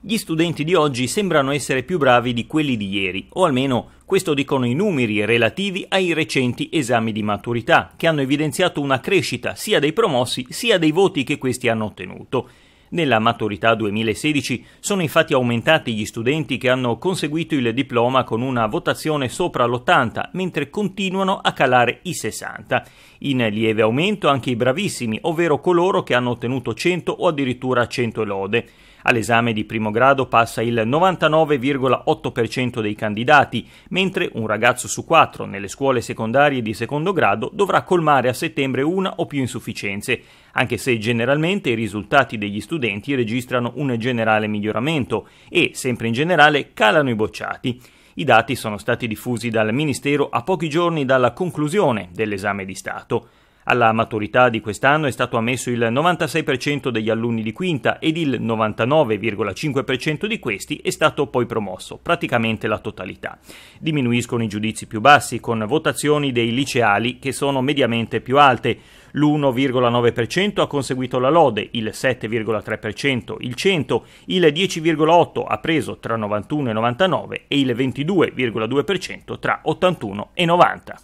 Gli studenti di oggi sembrano essere più bravi di quelli di ieri, o almeno questo dicono i numeri relativi ai recenti esami di maturità, che hanno evidenziato una crescita sia dei promossi sia dei voti che questi hanno ottenuto. Nella maturità 2016 sono infatti aumentati gli studenti che hanno conseguito il diploma con una votazione sopra l'80, mentre continuano a calare i 60. In lieve aumento anche i bravissimi, ovvero coloro che hanno ottenuto 100 o addirittura 100 lode. All'esame di primo grado passa il 99,8% dei candidati, mentre un ragazzo su quattro nelle scuole secondarie di secondo grado dovrà colmare a settembre una o più insufficienze anche se generalmente i risultati degli studenti registrano un generale miglioramento e, sempre in generale, calano i bocciati. I dati sono stati diffusi dal Ministero a pochi giorni dalla conclusione dell'esame di Stato. Alla maturità di quest'anno è stato ammesso il 96% degli alunni di quinta ed il 99,5% di questi è stato poi promosso, praticamente la totalità. Diminuiscono i giudizi più bassi con votazioni dei liceali che sono mediamente più alte. L'1,9% ha conseguito la lode, il 7,3% il 100, il 10,8% ha preso tra 91 e 99 e il 22,2% tra 81 e 90.